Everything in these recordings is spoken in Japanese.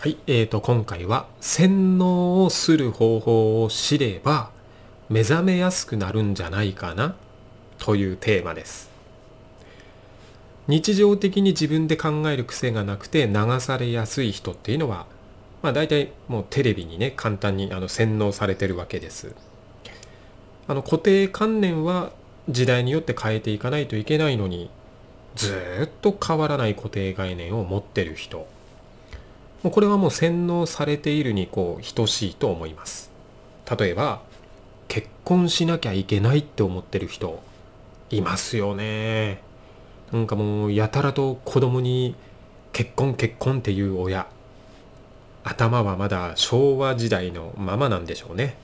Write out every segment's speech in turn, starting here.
はい、えーと、今回は洗脳をする方法を知れば目覚めやすくなるんじゃないかなというテーマです。日常的に自分で考える癖がなくて流されやすい人っていうのは、まあ大体もうテレビにね、簡単にあの洗脳されてるわけです。あの固定観念は時代によって変えていかないといけないのに、ずっと変わらない固定概念を持ってる人。もうこれはもう洗脳されているにこう等しいと思います例えば結婚しなきゃいけないって思ってる人いますよねなんかもうやたらと子供に結婚結婚っていう親頭はまだ昭和時代のままなんでしょうね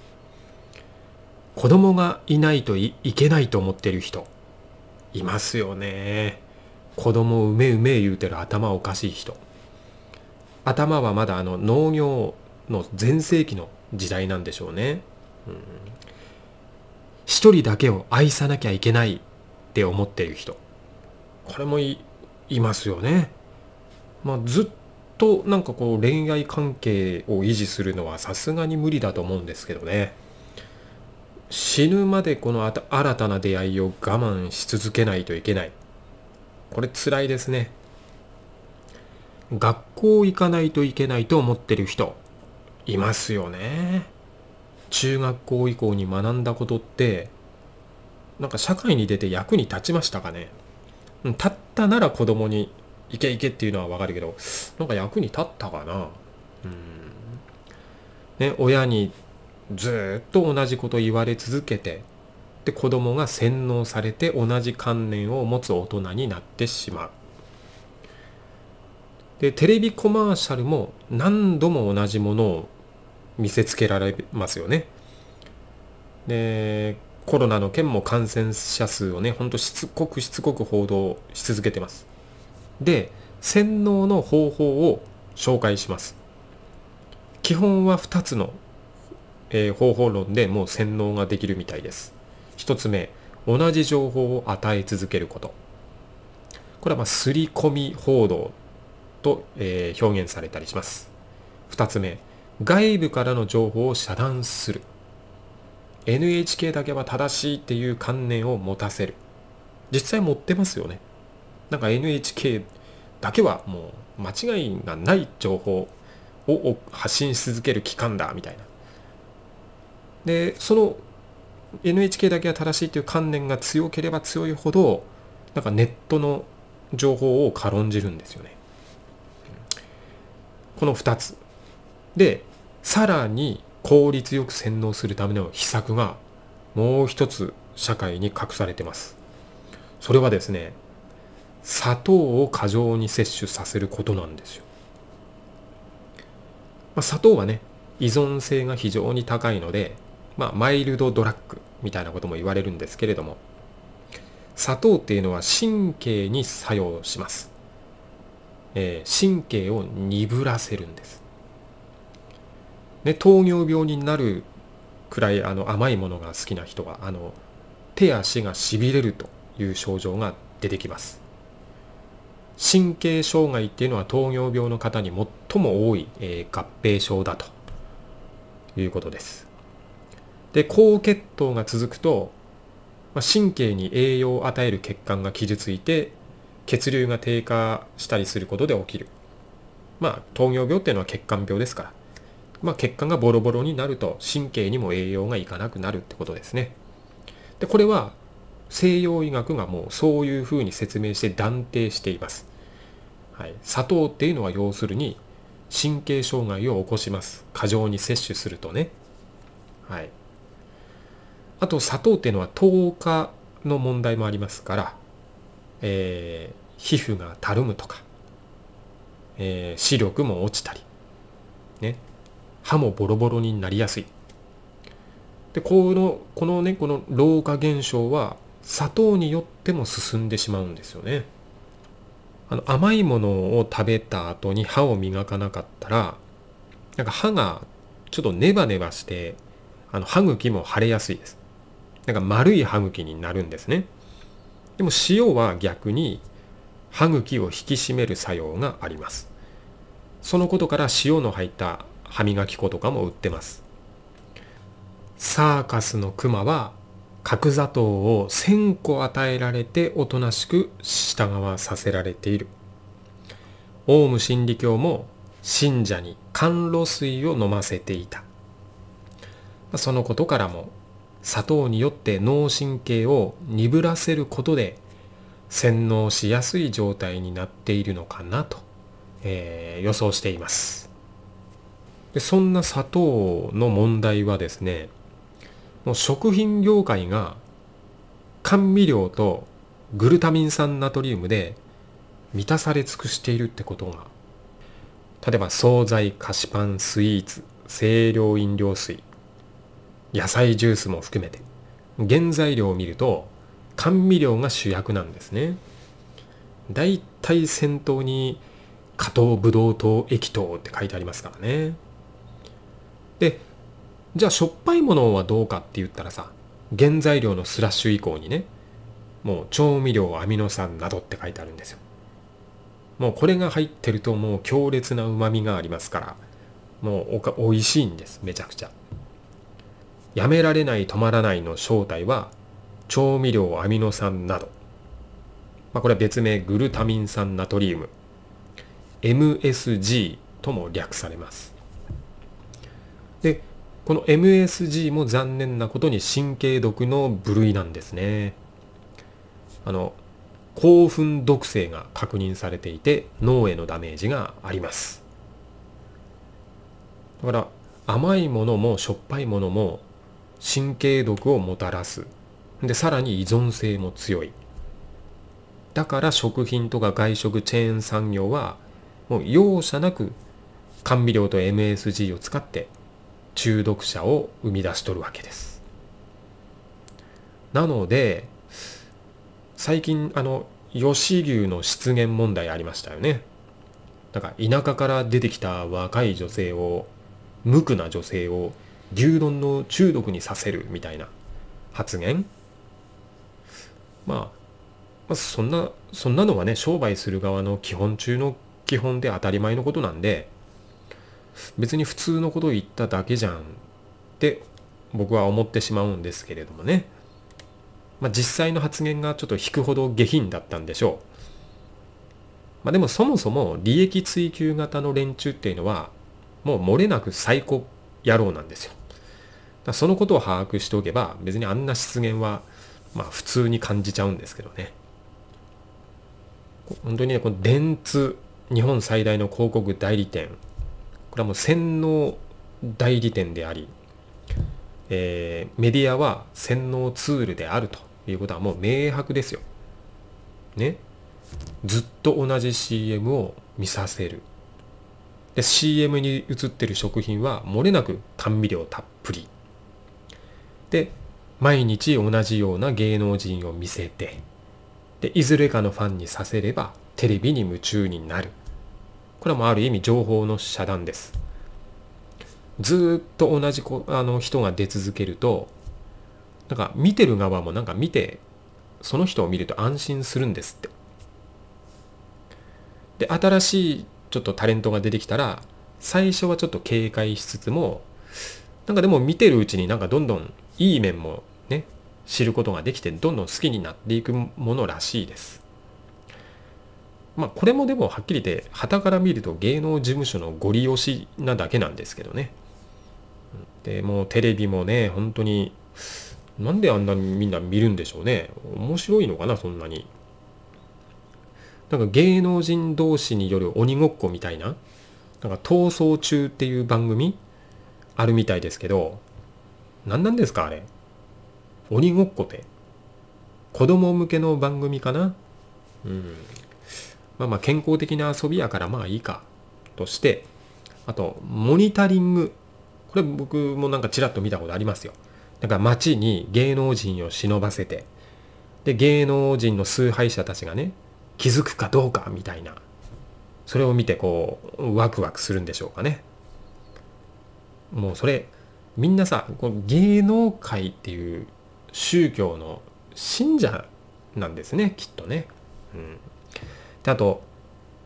子供がいないといけないと思ってる人いますよね子供うめうめ言うてる頭おかしい人頭はまだあの農業の全盛期の時代なんでしょうね。うん、一人だけを愛さなきゃいけないって思ってる人。これもいますよね。まあ、ずっとなんかこう恋愛関係を維持するのはさすがに無理だと思うんですけどね。死ぬまでこの新たな出会いを我慢し続けないといけない。これ辛いですね。学校行かないといけないと思ってる人いますよね中学校以降に学んだことってなんか社会に出て役に立ちましたかね立ったなら子供に行け行けっていうのはわかるけどなんか役に立ったかなうんね親にずっと同じこと言われ続けてで子供が洗脳されて同じ観念を持つ大人になってしまうでテレビコマーシャルも何度も同じものを見せつけられますよね。でコロナの件も感染者数をねほんとしつこくしつこく報道し続けてます。で洗脳の方法を紹介します。基本は2つの、えー、方法論でもう洗脳ができるみたいです。1つ目同じ情報を与え続けること。これはまあ刷り込み報道と、え表現されたりします。2つ目、外部からの情報を遮断する。NHK だけは正しいっていう観念を持たせる。実際持ってますよね。なんか NHK だけはもう間違いがない情報を発信し続ける機関だみたいな。で、その NHK だけは正しいという観念が強ければ強いほど、なんかネットの情報を軽んじるんですよね。この2つでさらに効率よく洗脳するための秘策がもう一つ社会に隠されてますそれはですね砂糖を過剰に摂取させることなんですよ、まあ、砂糖はね依存性が非常に高いので、まあ、マイルドドラッグみたいなことも言われるんですけれども砂糖っていうのは神経に作用しますえ神経を鈍らせるんです。で糖尿病になるくらいあの甘いものが好きな人はあの手足がしびれるという症状が出てきます。神経障害っていうのは糖尿病の方に最も多い、えー、合併症だということです。で高血糖が続くと、ま神経に栄養を与える血管が傷ついて血流が低下したりすることで起きる。まあ、糖尿病っていうのは血管病ですから。まあ、血管がボロボロになると神経にも栄養がいかなくなるってことですね。で、これは西洋医学がもうそういうふうに説明して断定しています。はい、砂糖っていうのは要するに神経障害を起こします。過剰に摂取するとね。はい。あと砂糖っていうのは糖化の問題もありますから、えー、皮膚がたるむとか、えー、視力も落ちたり、ね、歯もボロボロになりやすい。で、この、このね、この老化現象は砂糖によっても進んでしまうんですよね。あの甘いものを食べた後に歯を磨かなかったらなんか歯がちょっとネバネバしてあの歯茎も腫れやすいですなんか丸い歯茎になるんですねでも塩は逆に歯茎を引き締める作用があります。そのことから塩の入った歯磨き粉とかも売ってます。サーカスのクマは角砂糖を1000個与えられておとなしく従わさせられている。オウム真理教も信者に甘露水を飲ませていた。そのことからも砂糖によって脳神経を鈍らせることで洗脳しやすい状態になっているのかなと、えー、予想していますでそんな砂糖の問題はですねもう食品業界が甘味料とグルタミン酸ナトリウムで満たされ尽くしているってことが例えば惣菜菓子パンスイーツ清涼飲料水野菜ジュースも含めて原材料を見ると甘味料が主役なんですねだいたい先頭に加糖ブドウ糖液糖って書いてありますからねでじゃあしょっぱいものはどうかって言ったらさ原材料のスラッシュ以降にねもう調味料アミノ酸などって書いてあるんですよもうこれが入ってるともう強烈なうまみがありますからもうおか美味しいんですめちゃくちゃやめられない止まらないの正体は調味料アミノ酸など、まあ、これは別名グルタミン酸ナトリウム MSG とも略されますでこの MSG も残念なことに神経毒の部類なんですねあの興奮毒性が確認されていて脳へのダメージがありますだから甘いものもしょっぱいものも神経毒をもたらすでさらに依存性も強いだから食品とか外食チェーン産業はもう容赦なく甘味料と MSG を使って中毒者を生み出しとるわけですなので最近あの吉牛の出現問題ありましたよねなんか田舎から出てきた若い女性を無垢な女性を牛丼の中毒にさせるみたいな発言まあ、まあ、そんな、そんなのはね、商売する側の基本中の基本で当たり前のことなんで、別に普通のことを言っただけじゃんって僕は思ってしまうんですけれどもね。まあ、実際の発言がちょっと引くほど下品だったんでしょう。まあ、でもそもそも利益追求型の連中っていうのはもう漏れなく最高野郎なんですよ。そのことを把握しておけば、別にあんな失言は、まあ普通に感じちゃうんですけどね。本当にね、この電通、日本最大の広告代理店、これはもう洗脳代理店であり、えー、メディアは洗脳ツールであるということはもう明白ですよ。ね。ずっと同じ CM を見させる。で、CM に映ってる食品は漏れなく甘味料たっぷり。で毎日同じような芸能人を見せてでいずれかのファンにさせればテレビに夢中になるこれもある意味情報の遮断ですずっと同じこあの人が出続けるとなんか見てる側もなんか見てその人を見ると安心するんですってで新しいちょっとタレントが出てきたら最初はちょっと警戒しつつもなんかでも見てるうちになんかどんどんいい面もね知ることができてどんどん好きになっていくものらしいです。まあこれもでもはっきり言って傍から見ると芸能事務所のご利用しなだけなんですけどね。でもうテレビもね本当になんであんなにみんな見るんでしょうね。面白いのかなそんなに。なんか芸能人同士による鬼ごっこみたいな、なんか逃走中っていう番組あるみたいですけど、何なんですかあれ。鬼ごっこって。子供向けの番組かなうん。まあまあ健康的な遊びやからまあいいか。として、あと、モニタリング。これ僕もなんかちらっと見たことありますよ。なんか街に芸能人を忍ばせて、で、芸能人の崇拝者たちがね、気づくかどうかみたいな。それを見てこう、ワクワクするんでしょうかね。もうそれ、みんなさこの芸能界っていう宗教の信者なんですねきっとね。うん、であと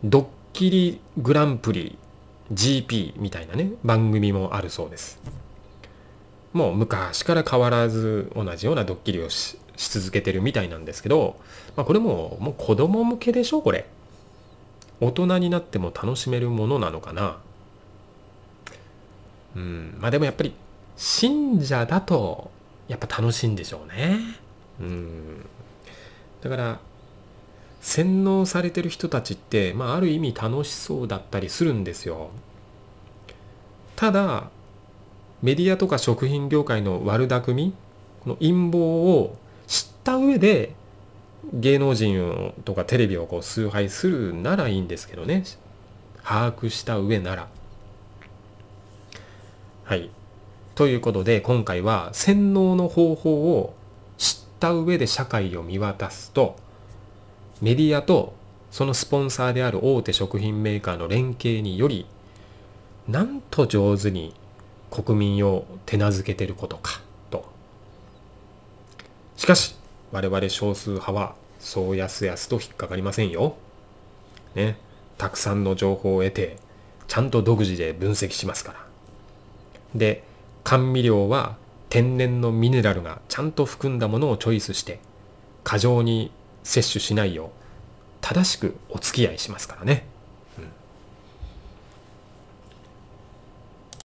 ドッキリグランプリ GP みたいなね番組もあるそうです。もう昔から変わらず同じようなドッキリをし続けてるみたいなんですけど、まあ、これももう子供向けでしょこれ。大人になっても楽しめるものなのかなうんまあでもやっぱり信者だとやっぱ楽しいんでしょうね。うん、だから洗脳されてる人たちって、まあ、ある意味楽しそうだったりするんですよ。ただメディアとか食品業界の悪巧みこの陰謀を知った上で芸能人とかテレビをこう崇拝するならいいんですけどね把握した上ならはいということで今回は洗脳の方法を知った上で社会を見渡すとメディアとそのスポンサーである大手食品メーカーの連携によりなんと上手に国民を手なずけてることかとしかし我々少数派はそうやすやすと引っかかりませんよ。ね、たくさんの情報を得てちゃんと独自で分析しますから。で甘味料は天然のミネラルがちゃんと含んだものをチョイスして過剰に摂取しないよう正しくお付き合いしますからね